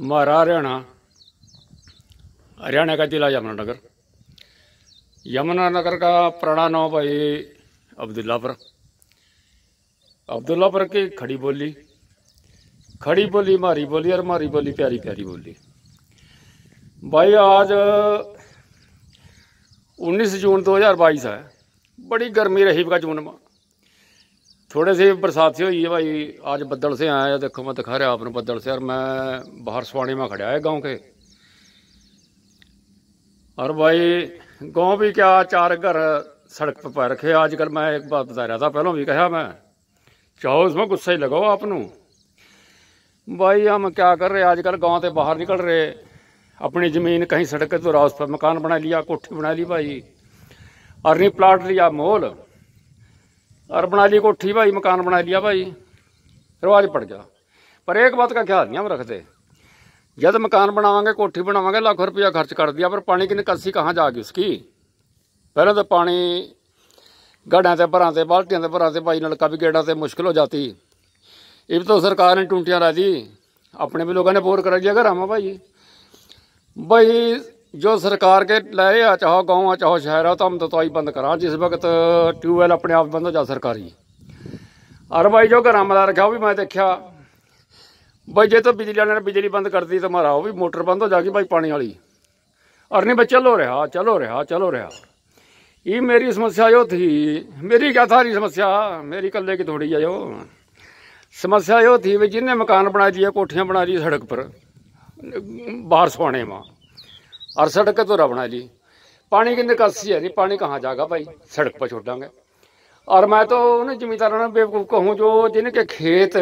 हमारा हरियाणा हरियाणा का जिला यमुनानगर यमुनानगर का पुराना नाम भाई अब्दुल्लापुर अब्दुल्लापुर की खड़ी बोली खड़ी बोली मारी बोली और मारी बोली प्यारी प्यारी बोली भाई आज 19 जून 2022 है बड़ी गर्मी रही का जून में ਥੋੜੇ ਜਿਹੇ ਬਰਸਾਤੀ ਹੋਈ ਹੈ ਭਾਈ ਅੱਜ ਬੱਦਲ ਸੇ ਆਇਆ ਦੇਖੋ ਮੈਂ ਦਿਖਾ ਰਿਹਾ ਆਪ ਨੂੰ ਬੱਦਲ ਸੇ ਔਰ ਮੈਂ ਬਾਹਰ ਸਵਾਣੀ ਮਾ ਖੜਿਆ ਹੈ ਗਾਉਂ ਕੇ ਔਰ ਭਾਈ ਗਾਉਂ ਵੀ ਕਿਆ ਚਾਰ ਘਰ ਸੜਕ ਤੇ ਪੈ ਰੱਖੇ ਅੱਜ ਕੱਲ ਮੈਂ ਇੱਕ ਬਾਤ ਬਤਾ ਰਿਹਾ ਤਾਂ ਪਹਿਲਾਂ ਵੀ ਕਿਹਾ ਮੈਂ ਚਾਹੋ ਉਸ ਮੈਂ ਗੁੱਸਾ ਹੀ ਲਗਾਓ ਆਪ ਨੂੰ ਭਾਈ ਹਮ ਕਿਆ ਕਰ ਰਹੇ ਅੱਜ ਕੱਲ ਗਾਉਂ ਤੇ ਬਾਹਰ ਨਿਕਲ ਰਹੇ ਆਪਣੀ ਜ਼ਮੀਨ ਕਹੀਂ ਸੜਕ ਤੇ ਰਾਸ ਮਕਾਨ ਬਣਾ ਲਿਆ ਕੋਠੀ ਬਣਾ ਲਈ ਭਾਈ ਅਰਨੀ ਪਲਾਟ ਲਿਆ ਮੋਲ और बना ली कोठी भाई मकान बना लिया भाई रिवाज पड़ गया पर एक बात का ख्याल नहीं हम रखते जब मकान बनावांगे कोठी बनावेंगे लाखों रुपया खर्च कर दिया पर पानी की निकासी कहाँ जा गई उसकी पहले तो पानी गढ़ा से भरा से बाल्टियाँ से भरा से भाई नलका भी गेड़ा से मुश्किल हो जाती इब तो सरकार ने टूंटियाँ ला दी अपने भी लोगों ने बोर करा दिया घर हम भाई भाई ਜੋ ਸਰਕਾਰ ਕੇ ਲੈ ਆ ਚਾਹੋ گاؤں ਆ ਚਾਹੋ ਸ਼ਹਿਰ ਆ ਤਾਂ ਮੈਂ ਬੰਦ ਕਰਾਂ ਜਿਸ ਵਕਤ ਟਿਊਬਵੈਲ ਆਪਣੇ ਆਪ ਬੰਦ ਹੋ ਜਾ ਸਰਕਾਰੀ ਅਰ ਬਾਈ ਜੋ ਘਰਾਂ ਮਲਾ ਰੱਖਿਆ ਉਹ ਵੀ ਮੈਂ ਦੇਖਿਆ ਬਈ ਜੇ ਤਾਂ ਬਿਜਲੀ ਵਾਲਿਆਂ ਨੇ ਬਿਜਲੀ ਬੰਦ ਕਰਤੀ ਤਾਂ ਮਾਰਾ ਉਹ ਵੀ ਮੋਟਰ ਬੰਦ ਹੋ ਜਾ ਗਈ ਭਾਈ ਪਾਣੀ ਵਾਲੀ ਅਰ ਨਹੀਂ ਬੱਚਾ ਲੋ ਰਿਹਾ ਚਲੋ ਰਿਹਾ ਚਲੋ ਰਿਹਾ ਇਹ ਮੇਰੀ ਸਮੱਸਿਆ ਜੋ ਥੀ ਮੇਰੀ ਕਿਆ ਸਾਰੀ ਸਮੱਸਿਆ ਮੇਰੀ ਕੱਲੇ ਕੀ ਥੋੜੀ ਆ ਜੋ ਸਮੱਸਿਆ ਜੋ ਥੀ ਵੀ ਜਿਨੇ ਮਕਾਨ ਬਣਾ ਦਿਆ ਕੋਠੀਆਂ ਬਣਾ ਦਿਆ ਸੜਕ ਪਰ ਬਾਹਰ ਸੋਣੇ ਮਾ ਅਰ ਸੜਕ ਤੋਂ ਰਵਣਾ ਜੀ ਪਾਣੀ ਕਿੰਨੇ ਕਾਸੀ ਹੈ ਜੀ ਪਾਣੀ ਕਹਾਂ ਜਾਗਾ ਭਾਈ ਸੜਕ ਪਾ ਛੋਡਾਂਗੇ ਔਰ ਮੈਂ ਤਾਂ ਉਹਨਾਂ ਜ਼ਮੀਂਦਾਰਾਂ ਨੂੰ ਬੇਵਕੂਫ ਕਹੂੰ ਜੋ ਜਿਨ੍ਹਾਂ ਕੇ ਖੇਤ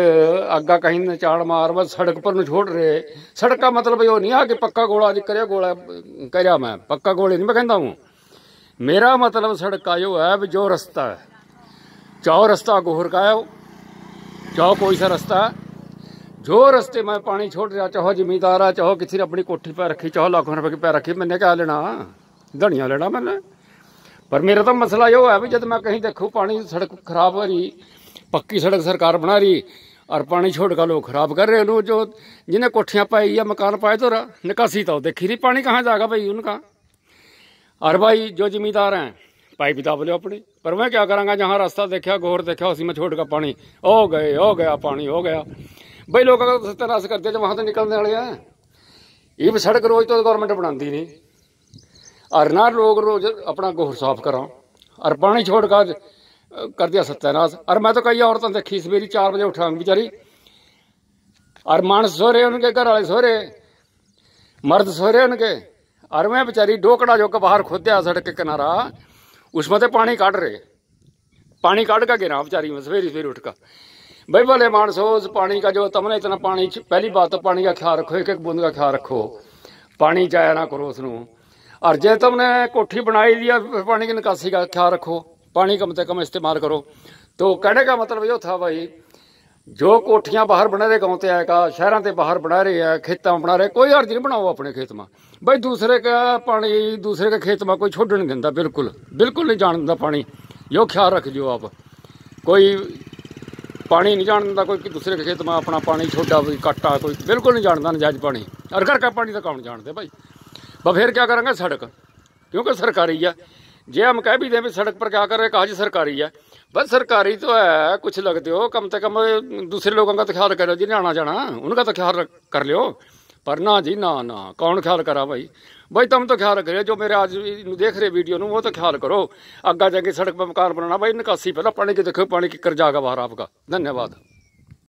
ਅੱਗਾ ਕਹੀਂ ਨਚਾੜ ਮਾਰ ਬਸ ਸੜਕ ਪਰ ਨੂੰ ਛੋੜ ਰਹੇ ਸੜਕਾ ਮਤਲਬ ਇਹ ਨਹੀਂ ਆ ਕਿ ਪੱਕਾ ਗੋਲਾ ਜਿ ਕਰਿਆ ਗੋਲਾ ਕਰਿਆ ਮੈਂ ਪੱਕਾ ਗੋਲੇ ਨਹੀਂ ਮੈਂ ਕਹਿੰਦਾ ਹਾਂ ਮੇਰਾ ਮਤਲਬ ਸੜਕਾ ਜੋ ਹੈ ਵੀ ਜੋ ਰਸਤਾ ਹੈ ਚਾਹ ਰਸਤਾ ਗੋਹਰ ਕਾਇਓ ਚਾਹ ਕੋਈ ਸਾ ਰਸਤਾ ਜੋ ਰਸਤੇ ਮੈਂ ਪਾਣੀ ਛੋੜ ਰਿਹਾ ਚਾਹੋ ਜ਼ਿਮੀਦਾਰਾ ਚਾਹੋ ਕਿਥੇ ਆਪਣੀ ਕੋਠੀ ਪੈ ਰੱਖੀ ਚਾਹੋ ਲੱਖ ਰੁਪਏ ਪੈ ਰੱਖੀ ਮੈਨੇ ਕਾ ਲੈਣਾ ਧਣੀਆਂ ਲੈਣਾ ਮੈਂ ਪਰ ਮੇਰਾ ਤਾਂ ਮਸਲਾ ਇਹ ਹੈ ਵੀ ਜਦ ਮੈਂ ਕਹੀਂ ਦੇਖੂ ਪਾਣੀ ਸੜਕ ਖਰਾਬ ਹੋ ਰਹੀ ਪੱਕੀ ਸੜਕ ਸਰਕਾਰ ਬਣਾ ਰਹੀ ਔਰ ਪਾਣੀ ਛੋੜ ਕੇ ਲੋਕ ਖਰਾਬ ਕਰ ਰਹੇ ਉਹਨੂੰ ਜੋ ਜਿਨੇ ਕੋਠੀਆਂ ਪਾਈ ਆ ਮਕਾਨ ਪਾਏ ਤੋਰਾ ਨਿਕਾਸੀ ਤਾਂ ਦੇਖੀ ਨਹੀਂ ਪਾਣੀ ਕਹਾਂ ਜਾਗਾ ਭਾਈ ਉਹਨਾਂ ਦਾ ਔਰ ਭਾਈ ਜੋ ਜ਼ਿਮੀਦਾਰ ਹੈ ਪਾਈ ਵੀ ਦਬ ਲਿਓ ਆਪਣੀ ਪਰ ਮੈਂ ਕੀ ਕਰਾਂਗਾ ਜਹਾਂ ਰਸਤਾ ਦੇਖਿਆ ਗੋਰ ਦੇਖਿਆ ਅਸੀਂ ਮੈਂ ਛੋੜ ਕੇ ਪਾਣੀ ਹੋ ਗਏ ਹੋ ਗਿਆ ਪਾਣੀ ਹੋ ਗਿਆ ਬਈ ਲੋਕਾਂ ਦਾ ਸੱਤਾ ਨਾਸ ਕਰਦੇ ਤੇ ਵਾਹ ਤੋਂ ਨਿਕਲਣ ਵਾਲੇ ਆ ਇਹ ਵੀ ਸੜਕ ਰੋਜ਼ ਤੋਂ ਗਵਰਨਮੈਂਟ ਬਣਾਉਂਦੀ ਨਹੀਂ ਅਰ ਨਾਲ ਲੋਕ ਰੋਜ਼ ਆਪਣਾ ਗੋਹਰ ਸਾਫ਼ ਕਰਾਂ ਅਰ ਪਾਣੀ ਛੋੜ ਕੇ ਕਰਦਿਆ ਸੱਤਾ ਨਾਸ ਅਰ ਮੈਂ ਤਾਂ ਕਈ ਔਰਤਾਂ ਦੇਖੀ ਸਵੇਰੀ 4 ਵਜੇ ਉਠਾਂ ਵਿਚਾਰੀ ਅਰ ਮਾਨ ਸੋਹਰੇ ਉਹਨਾਂ ਦੇ ਘਰ ਵਾਲੇ ਸੋਹਰੇ ਮਰਦ ਸੋਹਰੇ ਉਹਨਾਂ ਉਹਨਕੇ ਅਰ ਮੈਂ ਵਿਚਾਰੀ ਡੋਕੜਾ ਜੋ ਬਾਹਰ ਖੋਦਿਆ ਸੜਕ ਕਿਨਾਰਾ ਉਸ ਮਤੇ ਪਾਣੀ ਕੱਢ ਰਹੇ ਪਾਣੀ ਕੱਢ ਕੇ ਗਿਰਾ ਵਿਚਾਰੀ ਮੈਂ ਸਵੇਰੀ ਸਵੇਰ ਉੱਠ ਕੇ ਬਈ ਬਲੇ ਮਾਨਸੋਸ ਪਾਣੀ ਕਾ ਜੋ ਤਮਨੇ ਇਤਨਾ ਪਾਣੀ ਚ ਪਹਿਲੀ ਬਾਤ ਪਾਣੀ ਦਾ ਖਿਆਲ ਰੱਖੋ ਇੱਕ ਇੱਕ ਬੂੰਦ ਦਾ ਖਿਆਲ ਰੱਖੋ ਪਾਣੀ ਜਾਇਆ ਨਾ ਕਰੋ ਉਸ ਨੂੰ ਅਰ ਜੇ ਤਮਨੇ ਕੋਠੀ ਬਣਾਈ ਦੀ ਪਾਣੀ ਦੀ ਨਿਕਾਸੀ ਦਾ ਖਿਆਲ ਰੱਖੋ ਪਾਣੀ ਕਮ ਤੇ ਕਮ ਇਸਤੇਮਾਲ ਕਰੋ ਤੋ ਕਹਿਣੇ ਦਾ ਮਤਲਬ ਇਹੋ ਥਾ ਭਾਈ ਜੋ ਕੋਠੀਆਂ ਬਾਹਰ ਬਣਾ ਰਹੇ ਗਾਉਂ ਤੇ ਆਏਗਾ ਸ਼ਹਿਰਾਂ ਤੇ ਬਾਹਰ ਬਣਾ ਰਹੇ ਆ ਖੇਤਾਂ ਬਣਾ ਰਹੇ ਕੋਈ ਅਰਜ ਨਹੀਂ ਬਣਾਓ ਆਪਣੇ ਖੇਤ ਮਾ ਬਈ ਦੂਸਰੇ ਕਾ ਪਾਣੀ ਦੂਸਰੇ ਕਾ ਖੇਤ ਮਾ ਕੋਈ ਛੱਡਣ ਦਿੰਦਾ ਬਿਲਕੁਲ ਬਿਲਕੁਲ ਨਹੀਂ ਜਾਣ ਦਿੰਦਾ ਪਾਣੀ ਜੋ ਖਿਆਲ ਰੱਖ ਜੋ ਆਪ ਕੋਈ ਪਾਣੀ ਨਹੀਂ ਜਾਣਦਾ ਕੋਈ ਦੂਸਰੇ ਖੇਤ ਮਾ ਆਪਣਾ ਪਾਣੀ ਛੋਡਾ ਵੀ ਕੱਟਾ ਕੋਈ ਬਿਲਕੁਲ ਨਹੀਂ ਜਾਣਦਾ ਨਜਾਇਜ਼ ਪਾਣੀ ਅਰ ਘਰ ਦਾ ਪਾਣੀ ਤਾਂ ਕੌਣ ਜਾਣਦੇ ਭਾਈ ਬਾ ਫਿਰ ਕੀ ਕਰਾਂਗੇ ਸੜਕ ਕਿਉਂਕਿ ਸਰਕਾਰੀ ਆ ਜੇ ਹਮ ਕਹਿ ਵੀ ਦੇ ਵੀ ਸੜਕ ਪਰ ਕਿਆ ਕਰ ਰਹੇ ਕਾਜ ਸਰਕਾਰੀ ਆ ਬਸ ਸਰਕਾਰੀ ਤੋਂ ਹੈ ਕੁਛ ਲੱਗਦੇ ਹੋ ਕਮ ਤੇ ਕਮ ਦੂਸਰੇ ਲੋਕਾਂ ਦਾ ਖਿਆਲ ਕਰੋ ਜਿਹਨੇ ਆਣਾ ਜਾਣਾ ਉਹਨਾਂ ਦਾ ਤਾਂ ਖਿਆਲ ਕਰ ਲਿਓ ਪਰ ਨਾ ਜੀ ਨਾ ਨਾ ਕੌਣ ਖਿਆਲ ਕਰਾ ਭਾਈ ਬਾਈ ਤੁਮ ਤਾਂ ਖਿਆਲ ਕਰਿਆ ਜੋ ਮੇਰੇ ਅੱਜ ਨੂੰ ਦੇਖ ਰਹੇ ਵੀਡੀਓ ਨੂੰ ਉਹ ਤਾਂ ਖਿਆਲ ਕਰੋ ਅੱਗਾ ਜਾ ਕੇ ਸੜਕ ਪੰਕਾਰ ਬਣਾਉਣਾ ਬਾਈ ਨਿਕਾਸੀ ਪਹਿਲਾਂ ਪਾਣੀ ਕਿ ਦੇਖੋ ਪਾਣੀ ਕਿ ਕਰ ਜਾਗਾ ਬਾਹਰ ਆਪਕਾ ਧੰਨਵਾਦ